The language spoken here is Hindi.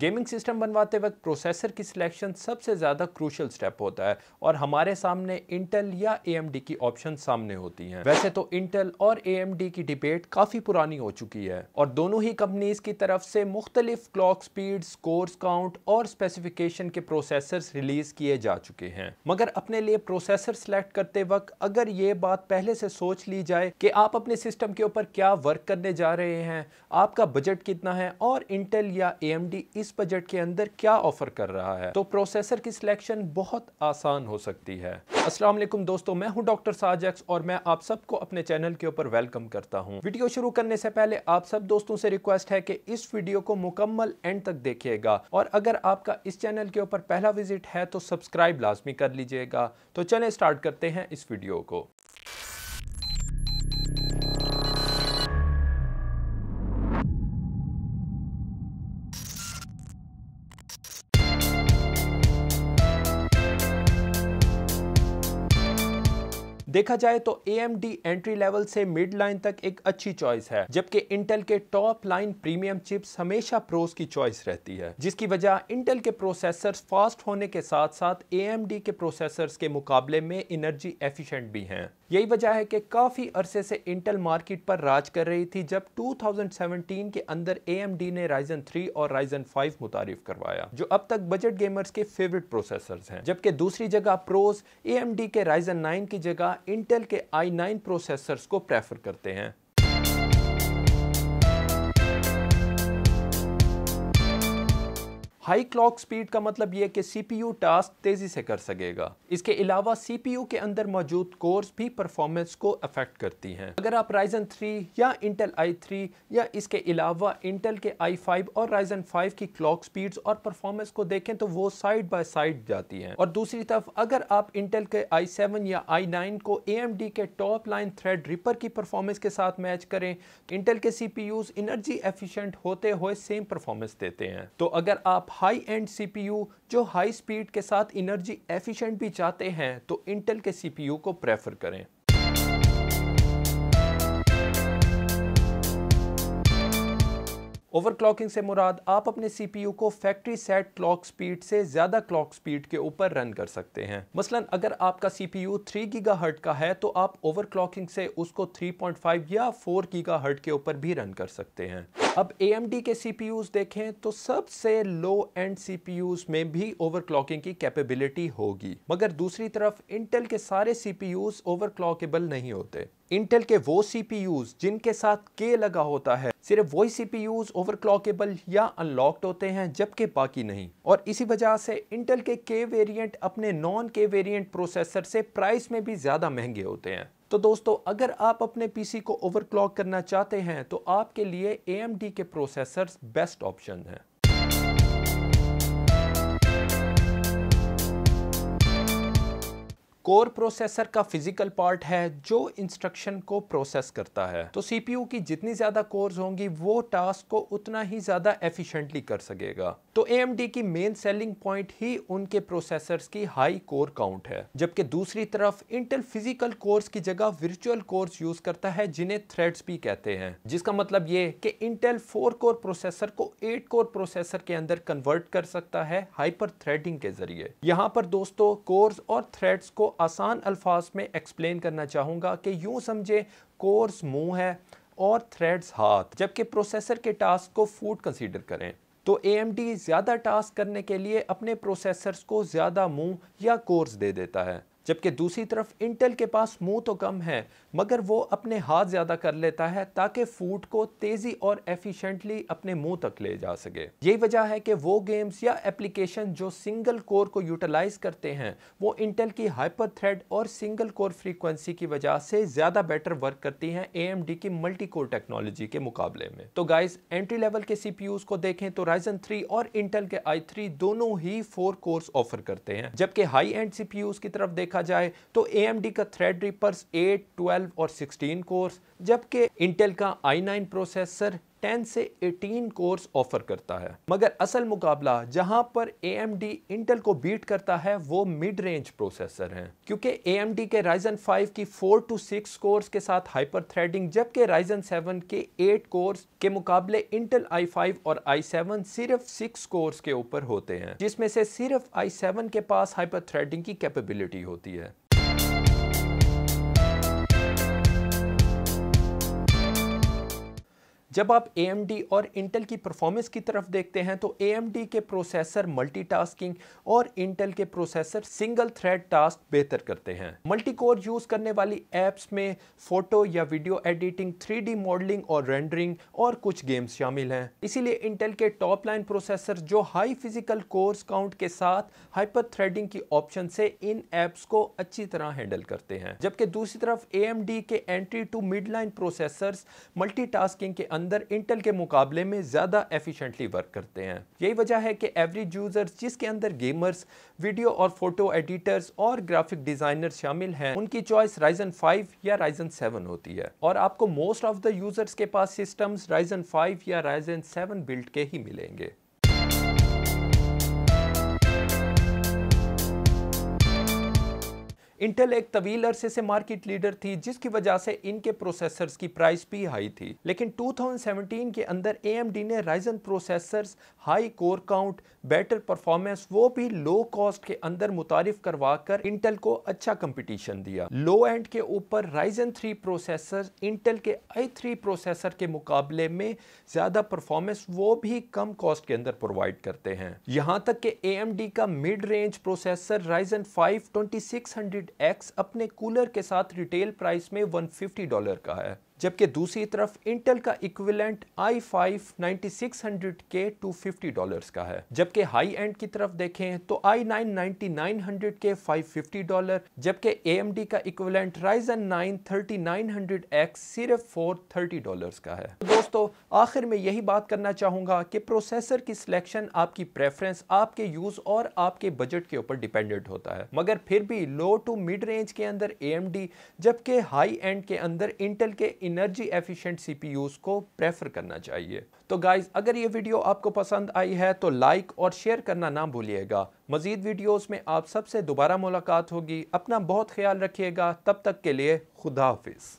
गेमिंग सिस्टम बनवाते वक्त प्रोसेसर की सिलेक्शन सबसे ज़्यादा क्रूशल स्टेप होता है और हमारे सामने इंटेल या एएमडी की ऑप्शन सामने होती हैं वैसे तो इंटेल और एएमडी की डिबेट काफ़ी पुरानी हो चुकी है और दोनों ही कंपनीज की तरफ से मुख्तलिफ क्लॉक स्पीड स्कोर्स काउंट और स्पेसिफिकेशन के प्रोसेसर रिलीज किए जा चुके हैं मगर अपने लिए प्रोसेसर सिलेक्ट करते वक्त अगर ये बात पहले से सोच ली जाए कि आप अपने सिस्टम के ऊपर क्या वर्क करने जा रहे हैं आपका बजट कितना है और इंटेल या ए इस इस बजट के अंदर क्या ऑफर कर रहा है तो प्रोसेसर की सिलेक्शन बहुत आसान हो सकती है असलम दोस्तों मैं हूं डॉक्टर साजक्स और मैं आप सबको अपने चैनल के ऊपर वेलकम करता हूं वीडियो शुरू करने से पहले आप सब दोस्तों से रिक्वेस्ट है कि इस वीडियो को मुकम्मल एंड तक देखिएगा और अगर आपका इस चैनल के ऊपर पहला विजिट है तो सब्सक्राइब लाजमी कर लीजिएगा तो चले स्टार्ट करते हैं इस वीडियो को देखा जाए तो ए एंट्री लेवल से मिड लाइन तक एक अच्छी चॉइस है जबकि इंटेल के टॉप लाइन प्रीमियम चिप्स हमेशा प्रोस की चॉइस रहती है जिसकी वजह इंटेल के प्रोसेसर फास्ट होने के साथ साथ ए के प्रोसेसर के मुकाबले में एनर्जी एफिशियंट भी हैं यही वजह है कि काफ़ी अरसे से इंटेल मार्केट पर राज कर रही थी जब 2017 के अंदर ए ने राइजन 3 और राइजन 5 मुतारफ करवाया जो अब तक बजट गेमर्स के फेवरेट प्रोसेसर्स हैं जबकि दूसरी जगह प्रोस ए के राइजन 9 की जगह इंटेल के आई नाइन प्रोसेसर्स को प्रेफर करते हैं हाई क्लॉक स्पीड का मतलब यह कि सीपीयू टास्क तेज़ी से कर सकेगा इसके अलावा सीपीयू के अंदर मौजूद कोर्स भी परफॉर्मेंस को अफेक्ट करती हैं अगर आप राइजन 3 या इंटेल i3 या इसके अलावा इंटेल के i5 और राइजन 5 की क्लॉक स्पीड्स और परफॉर्मेंस को देखें तो वो साइड बाय साइड जाती हैं और दूसरी तरफ अगर आप इंटेल के सेवन या नाइन को डी के टॉप लाइन थ्रेड रिपर की परफॉर्मेंस के साथ मैच करें इंटेल के सी पी एनर्जी एफिशियंट होते हुए सेम परफॉर्मेंस देते हैं तो अगर आप हाई एंड सीपीयू जो हाई स्पीड के साथ एनर्जी एफिशिएंट भी चाहते हैं तो इंटेल के सीपीयू को प्रेफर करें ओवरक्लॉकिंग से मुराद आप अपने सीपीयू को फैक्ट्री सेट क्लॉक स्पीड से ज़्यादा क्लॉक स्पीड के ऊपर रन कर सकते हैं मसलन अगर आपका सीपीयू 3 हर्ट का है तो आप ओवरक्लॉकिंग से उसको 3.5 या 4 हर्ट के ऊपर भी रन कर सकते हैं अब ए के सी देखें तो सबसे लो एंड सी में भी ओवरक्लॉकिंग की कैपेबिलिटी होगी मगर दूसरी तरफ इंटेल के सारे सी ओवरक्लॉकेबल नहीं होते इंटेल के वो सी जिनके साथ के लगा होता है सिर्फ वही सी पी ओवरक्लॉकेबल या अनलॉक्ड होते हैं जबकि बाकी नहीं और इसी वजह से इंटेल के के वेरिएंट अपने नॉन के वेरिएंट प्रोसेसर से प्राइस में भी ज़्यादा महंगे होते हैं तो दोस्तों अगर आप अपने पीसी को ओवरक्लॉक करना चाहते हैं तो आपके लिए एएमडी के प्रोसेसर्स बेस्ट ऑप्शन हैं कोर प्रोसेसर का फिजिकल पार्ट है जो इंस्ट्रक्शन को प्रोसेस करता है तो सीपीयू की जितनी ज़्यादा कोर्स होंगी वो टास्क को उतना ही ज़्यादा एफिशिएंटली कर सकेगा तो ए की मेन सेलिंग पॉइंट ही उनके प्रोसेसर्स की हाई कोर काउंट है जबकि दूसरी तरफ इंटेल फिजिकल कोर्स की जगह वर्चुअल कोर्स यूज़ करता है जिन्हें थ्रेड्स भी कहते हैं जिसका मतलब ये कि इंटेल फोर कोर प्रोसेसर को एट कोर प्रोसेसर के अंदर कन्वर्ट कर सकता है हाइपर थ्रेडिंग के जरिए यहाँ पर दोस्तों कोर्स और थ्रेड्स को आसान अल्फाज में एक्सप्लेन करना चाहूँगा कि यूँ समझे कोर्स मुँह है और थ्रेड्स हाथ जबकि प्रोसेसर के टास्क को फूड कंसीडर करें तो ए ज़्यादा टास्क करने के लिए अपने प्रोसेसर्स को ज़्यादा मुंह या कोर्स दे देता है जबकि दूसरी तरफ इंटेल के पास मुंह तो कम है मगर वो अपने हाथ ज़्यादा कर लेता है ताकि फूड को तेज़ी और एफिशिएंटली अपने मुंह तक ले जा सके यही वजह है कि वो गेम्स या एप्लीकेशन जो सिंगल कोर को यूटिलाइज करते हैं वो इंटेल की हाइपर थ्रेड और सिंगल कोर फ्रीक्वेंसी की वजह से ज़्यादा बेटर वर्क करती है ए की मल्टी कोर टेक्नोलॉजी के मुकाबले में तो गाइज एंट्री लेवल के सी को देखें तो राइजन थ्री और इंटेल के आई दोनों ही फोर कोर्स ऑफर करते हैं जबकि हाई एंड सी की तरफ देख देखा जाए तो ए का थ्रेड रिपर्स एट ट्वेल्व और सिक्सटीन कोर्स जबकि इंटेल का आई नाइन प्रोसेसर 10 से 18 कोर्स ऑफर करता है मगर असल मुकाबला जहां पर AMD इंटेल को बीट करता है वो मिड रेंज प्रोसेसर हैं क्योंकि AMD के Ryzen 5 की 4 टू 6 कोर्स के साथ हाइपर थ्रेडिंग जबकि Ryzen 7 के 8 कोर्स के मुकाबले इंटेल i5 और i7 सिर्फ 6 कोर्स के ऊपर होते हैं जिसमें से सिर्फ i7 के पास हाइपर थ्रेडिंग की कैपेबिलिटी होती है जब आप ए और इंटेल की परफॉर्मेंस की तरफ देखते हैं तो ए के प्रोसेसर मल्टीटास्किंग और इंटेल के प्रोसेसर सिंगल थ्रेड टास्क बेहतर करते हैं मल्टी कोर यूज़ करने वाली एप्स में फ़ोटो या वीडियो एडिटिंग थ्री मॉडलिंग और रेंडरिंग और कुछ गेम्स शामिल हैं इसीलिए इंटेल के टॉप लाइन प्रोसेसर जो हाई फिजिकल कोर्स काउंट के साथ हाइपर थ्रेडिंग की ऑप्शन से इन एप्स को अच्छी तरह हैंडल करते हैं जबकि दूसरी तरफ ए के entry to mid line processor multi के अंदर अंदर इंटेल के मुकाबले में ज़्यादा एफिशिएंटली वर्क करते हैं यही वजह है कि एवरेज यूज़र्स जिसके अंदर गेमर्स वीडियो और फोटो एडिटर्स और ग्राफिक डिजाइनर शामिल हैं उनकी चॉइस राइजन फाइव या राइजन सेवन होती है और आपको मोस्ट ऑफ द यूज़र्स के पास सिस्टम्स राइजन फाइव या राइजन सेवन बिल्ड के ही मिलेंगे इंटेल एक तवील अरसे से मार्केट लीडर थी जिसकी वजह से इनके प्रोसेसर्स की प्राइस भी हाई थी लेकिन 2017 के अंदर एएमडी ने Ryzen processors high core count better performance वो भी लो कॉस्ट के अंदर मुतारफ करवा कर इंटेल को अच्छा कंपटीशन दिया लो एंड के ऊपर राइजन थ्री प्रोसेसर इंटेल के आई थ्री प्रोसेसर के मुकाबले में ज़्यादा परफॉर्मेंस वो भी कम कॉस्ट के अंदर प्रोवाइड करते हैं यहाँ तक के ए का mid range processor Ryzen five twenty six hundred X अपने कूलर के साथ रिटेल प्राइस में 150 डॉलर का है जबकि दूसरी तरफ इंटेल का इक्विलेंट आई फाइव के टू फिफ्टी का है जबकि हाई एंड की तरफ देखें तो आई नाइन के फाइव फिफ्टी डॉलर जबकि ए का equivalent Ryzen nine thirty X सिर्फ फोर थर्टी डॉलर का है तो दोस्तों आखिर में यही बात करना चाहूंगा कि प्रोसेसर की सिलेक्शन आपकी प्रेफरेंस आपके यूज और आपके बजट के ऊपर डिपेंडेंट होता है मगर फिर भी लो टू मिड रेंज के अंदर ए जबकि हाई एंड के अंदर इंटेल के इनर्जी एफिशिएंट सीपीयूज को प्रेफर करना चाहिए तो गाइज अगर ये वीडियो आपको पसंद आई है तो लाइक और शेयर करना ना भूलिएगा मज़ीद वीडियोस में आप सबसे दोबारा मुलाकात होगी अपना बहुत ख्याल रखिएगा तब तक के लिए खुदा हाफिज़